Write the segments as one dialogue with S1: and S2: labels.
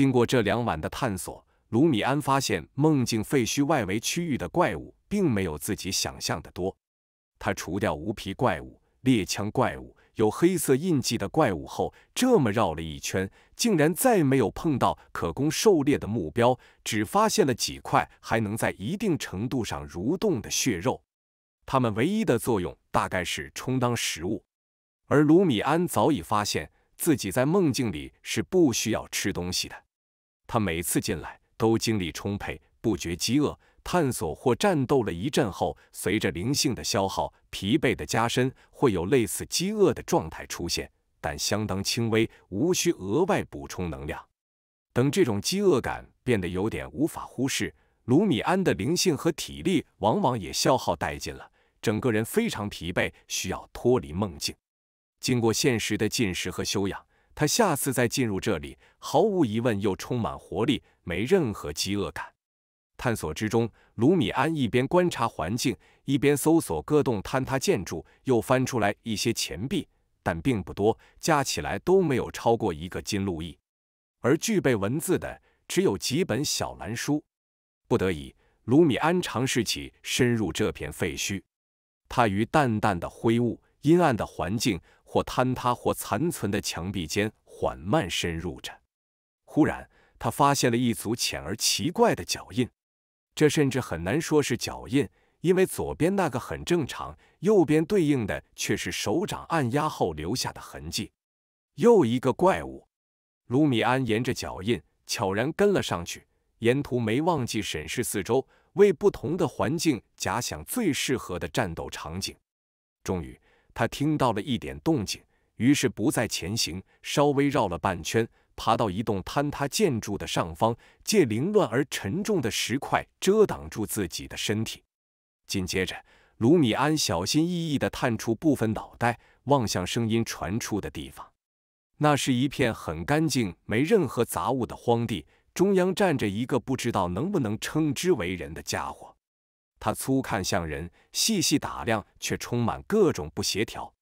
S1: 经过这两晚的探索，卢米安发现梦境废墟外围区域的怪物并没有自己想象的多。他除掉无皮怪物、猎枪怪物、有黑色印记的怪物后，这么绕了一圈，竟然再没有碰到可供狩猎的目标，只发现了几块还能在一定程度上蠕动的血肉。它们唯一的作用大概是充当食物。而卢米安早已发现自己在梦境里是不需要吃东西的。他每次进来都精力充沛，不觉饥饿。探索或战斗了一阵后，随着灵性的消耗、疲惫的加深，会有类似饥饿的状态出现，但相当轻微，无需额外补充能量。等这种饥饿感变得有点无法忽视，卢米安的灵性和体力往往也消耗殆尽了，整个人非常疲惫，需要脱离梦境，经过现实的进食和休养。他下次再进入这里，毫无疑问又充满活力，没任何饥饿感。探索之中，卢米安一边观察环境，一边搜索各栋坍塌建筑，又翻出来一些钱币，但并不多，加起来都没有超过一个金路易。而具备文字的只有几本小蓝书。不得已，卢米安尝试起深入这片废墟。他于淡淡的灰雾、阴暗的环境。或坍塌或残存的墙壁间缓慢深入着。忽然，他发现了一组浅而奇怪的脚印，这甚至很难说是脚印，因为左边那个很正常，右边对应的却是手掌按压后留下的痕迹。又一个怪物！卢米安沿着脚印悄然跟了上去，沿途没忘记审视四周，为不同的环境假想最适合的战斗场景。终于。他听到了一点动静，于是不再前行，稍微绕了半圈，爬到一栋坍塌建筑的上方，借凌乱而沉重的石块遮挡住自己的身体。紧接着，卢米安小心翼翼地探出部分脑袋，望向声音传出的地方。那是一片很干净、没任何杂物的荒地，中央站着一个不知道能不能称之为人的家伙。它粗看像人，细细打量却充满各种不协调。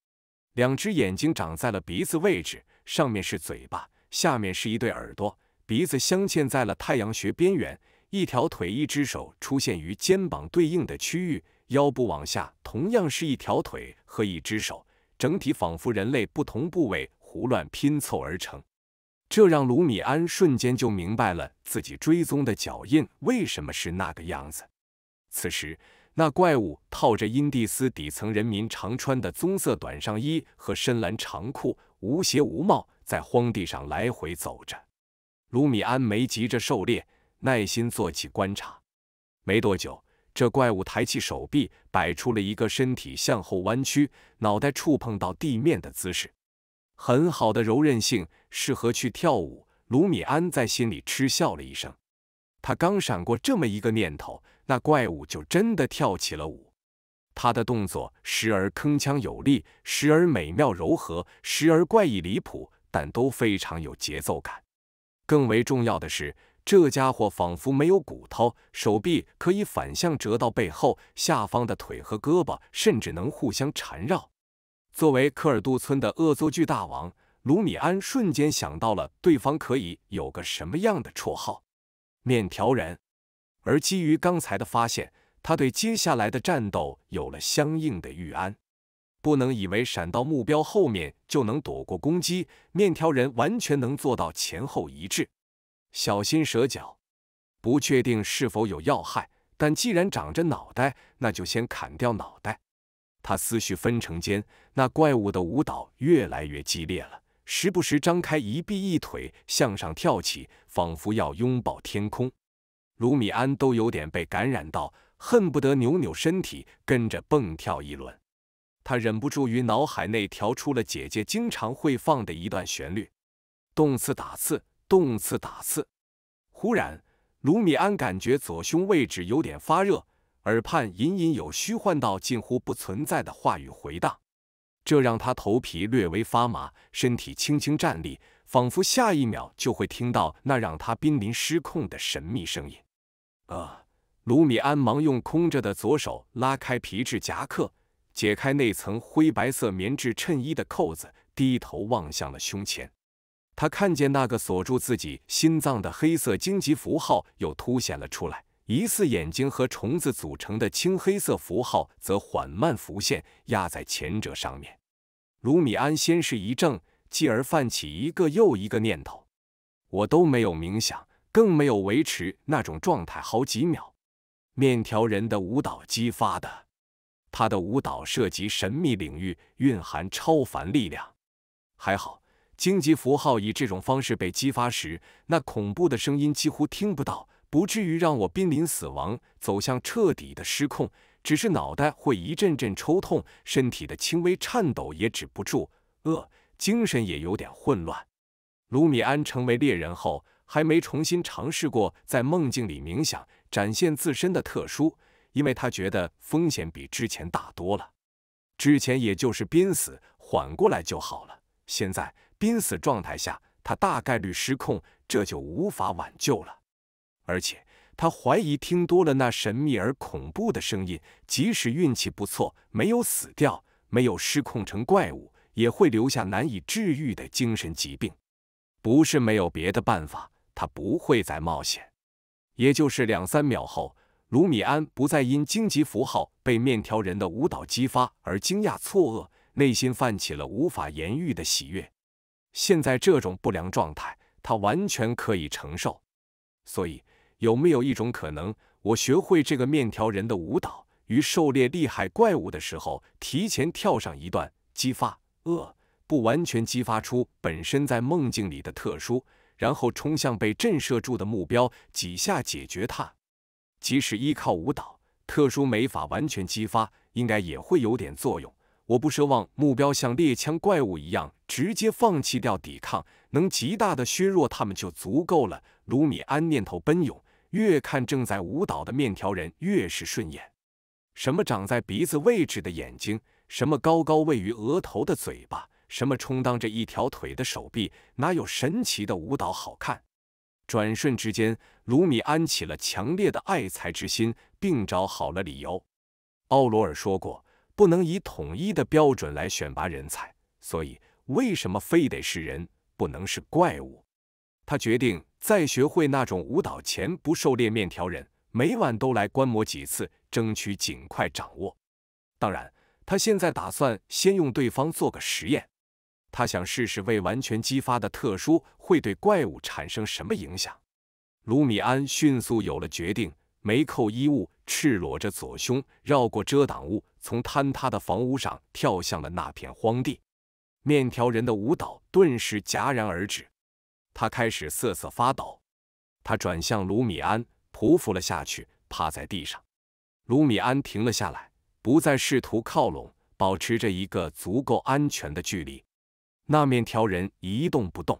S1: 两只眼睛长在了鼻子位置，上面是嘴巴，下面是一对耳朵；鼻子镶嵌在了太阳穴边缘，一条腿、一只手出现于肩膀对应的区域，腰部往下同样是一条腿和一只手。整体仿佛人类不同部位胡乱拼凑而成，这让卢米安瞬间就明白了自己追踪的脚印为什么是那个样子。此时，那怪物套着印第斯底层人民常穿的棕色短上衣和深蓝长裤，无鞋无帽，在荒地上来回走着。卢米安没急着狩猎，耐心做起观察。没多久，这怪物抬起手臂，摆出了一个身体向后弯曲、脑袋触碰到地面的姿势，很好的柔韧性，适合去跳舞。卢米安在心里嗤笑了一声。他刚闪过这么一个念头。那怪物就真的跳起了舞，他的动作时而铿锵有力，时而美妙柔和，时而怪异离谱，但都非常有节奏感。更为重要的是，这家伙仿佛没有骨头，手臂可以反向折到背后，下方的腿和胳膊甚至能互相缠绕。作为科尔杜村的恶作剧大王，卢米安瞬间想到了对方可以有个什么样的绰号：面条人。而基于刚才的发现，他对接下来的战斗有了相应的预安。不能以为闪到目标后面就能躲过攻击，面条人完全能做到前后一致。小心蛇脚，不确定是否有要害，但既然长着脑袋，那就先砍掉脑袋。他思绪纷呈间，那怪物的舞蹈越来越激烈了，时不时张开一臂一腿向上跳起，仿佛要拥抱天空。卢米安都有点被感染到，恨不得扭扭身体跟着蹦跳一轮。他忍不住于脑海内调出了姐姐经常会放的一段旋律，动次打次，动次打次。忽然，卢米安感觉左胸位置有点发热，耳畔隐隐有虚幻到近乎不存在的话语回荡，这让他头皮略微发麻，身体轻轻站立，仿佛下一秒就会听到那让他濒临失控的神秘声音。呃，卢米安忙用空着的左手拉开皮质夹克，解开那层灰白色棉质衬衣的扣子，低头望向了胸前。他看见那个锁住自己心脏的黑色荆棘符号又凸显了出来，疑似眼睛和虫子组成的青黑色符号则缓慢浮现，压在前者上面。卢米安先是一怔，继而泛起一个又一个念头：我都没有冥想。更没有维持那种状态好几秒。面条人的舞蹈激发的，他的舞蹈涉及神秘领域，蕴含超凡力量。还好，荆棘符号以这种方式被激发时，那恐怖的声音几乎听不到，不至于让我濒临死亡，走向彻底的失控。只是脑袋会一阵阵抽痛，身体的轻微颤抖也止不住，精神也有点混乱。卢米安成为猎人后。还没重新尝试过在梦境里冥想，展现自身的特殊，因为他觉得风险比之前大多了。之前也就是濒死，缓过来就好了。现在濒死状态下，他大概率失控，这就无法挽救了。而且他怀疑听多了那神秘而恐怖的声音，即使运气不错，没有死掉，没有失控成怪物，也会留下难以治愈的精神疾病。不是没有别的办法。他不会再冒险，也就是两三秒后，卢米安不再因荆棘符号被面条人的舞蹈激发而惊讶错愕，内心泛起了无法言喻的喜悦。现在这种不良状态，他完全可以承受。所以，有没有一种可能，我学会这个面条人的舞蹈，于狩猎厉害怪物的时候提前跳上一段，激发？恶、不完全激发出本身在梦境里的特殊。然后冲向被震慑住的目标，几下解决他。即使依靠舞蹈特殊没法完全激发，应该也会有点作用。我不奢望目标像猎枪怪物一样直接放弃掉抵抗，能极大的削弱他们就足够了。卢米安念头奔涌，越看正在舞蹈的面条人越是顺眼。什么长在鼻子位置的眼睛，什么高高位于额头的嘴巴。什么充当着一条腿的手臂？哪有神奇的舞蹈好看？转瞬之间，卢米安起了强烈的爱才之心，并找好了理由。奥罗尔说过，不能以统一的标准来选拔人才，所以为什么非得是人，不能是怪物？他决定在学会那种舞蹈前不狩猎面条人，每晚都来观摩几次，争取尽快掌握。当然，他现在打算先用对方做个实验。他想试试未完全激发的特殊会对怪物产生什么影响。卢米安迅速有了决定，没扣衣物，赤裸着左胸，绕过遮挡物，从坍塌的房屋上跳向了那片荒地。面条人的舞蹈顿时戛然而止，他开始瑟瑟发抖。他转向卢米安，匍匐了下去，趴在地上。卢米安停了下来，不再试图靠拢，保持着一个足够安全的距离。那面条人一动不动，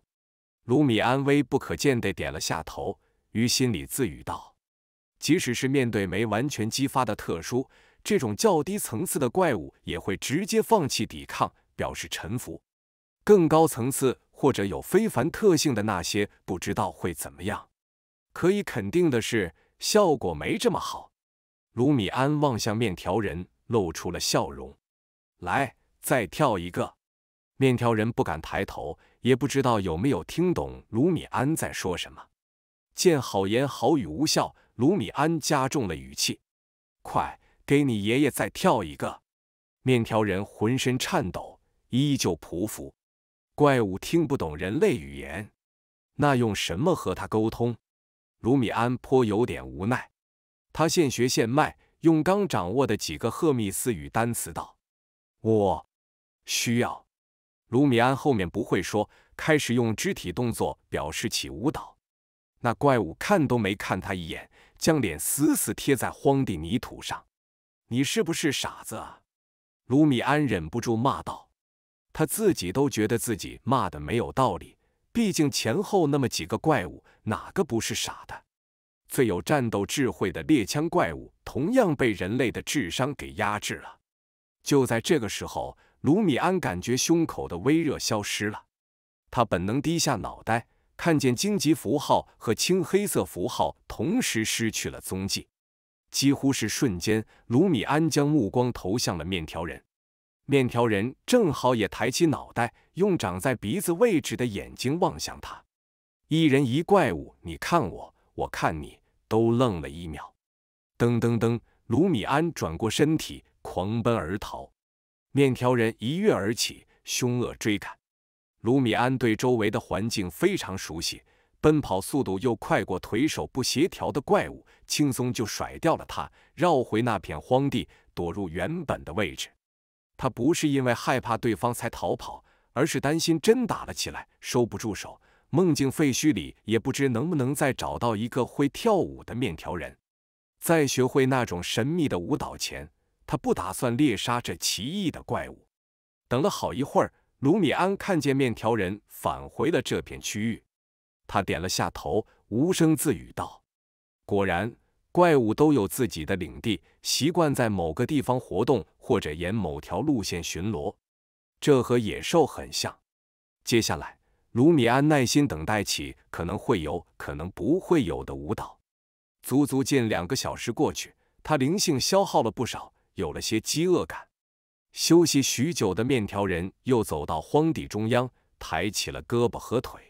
S1: 卢米安微不可见地点了下头，于心里自语道：“即使是面对没完全激发的特殊，这种较低层次的怪物也会直接放弃抵抗，表示臣服。更高层次或者有非凡特性的那些，不知道会怎么样。可以肯定的是，效果没这么好。”卢米安望向面条人，露出了笑容：“来，再跳一个。”面条人不敢抬头，也不知道有没有听懂卢米安在说什么。见好言好语无效，卢米安加重了语气：“快，给你爷爷再跳一个！”面条人浑身颤抖，依旧匍匐。怪物听不懂人类语言，那用什么和他沟通？卢米安颇有点无奈，他现学现卖，用刚掌握的几个赫密斯语单词道：“我需要。”卢米安后面不会说，开始用肢体动作表示起舞蹈。那怪物看都没看他一眼，将脸死死贴在荒地泥土上。“你是不是傻子啊？”卢米安忍不住骂道。他自己都觉得自己骂的没有道理，毕竟前后那么几个怪物，哪个不是傻的？最有战斗智慧的猎枪怪物，同样被人类的智商给压制了。就在这个时候。卢米安感觉胸口的微热消失了，他本能低下脑袋，看见荆棘符号和青黑色符号同时失去了踪迹。几乎是瞬间，卢米安将目光投向了面条人，面条人正好也抬起脑袋，用长在鼻子位置的眼睛望向他。一人一怪物，你看我，我看你，都愣了一秒。噔噔噔，卢米安转过身体，狂奔而逃。面条人一跃而起，凶恶追赶。卢米安对周围的环境非常熟悉，奔跑速度又快过腿手不协调的怪物，轻松就甩掉了他，绕回那片荒地，躲入原本的位置。他不是因为害怕对方才逃跑，而是担心真打了起来收不住手。梦境废墟里也不知能不能再找到一个会跳舞的面条人，在学会那种神秘的舞蹈前。他不打算猎杀这奇异的怪物。等了好一会儿，卢米安看见面条人返回了这片区域，他点了下头，无声自语道：“果然，怪物都有自己的领地，习惯在某个地方活动或者沿某条路线巡逻，这和野兽很像。”接下来，卢米安耐心等待起可能会有、可能不会有的舞蹈。足足近两个小时过去，他灵性消耗了不少。有了些饥饿感，休息许久的面条人又走到荒地中央，抬起了胳膊和腿。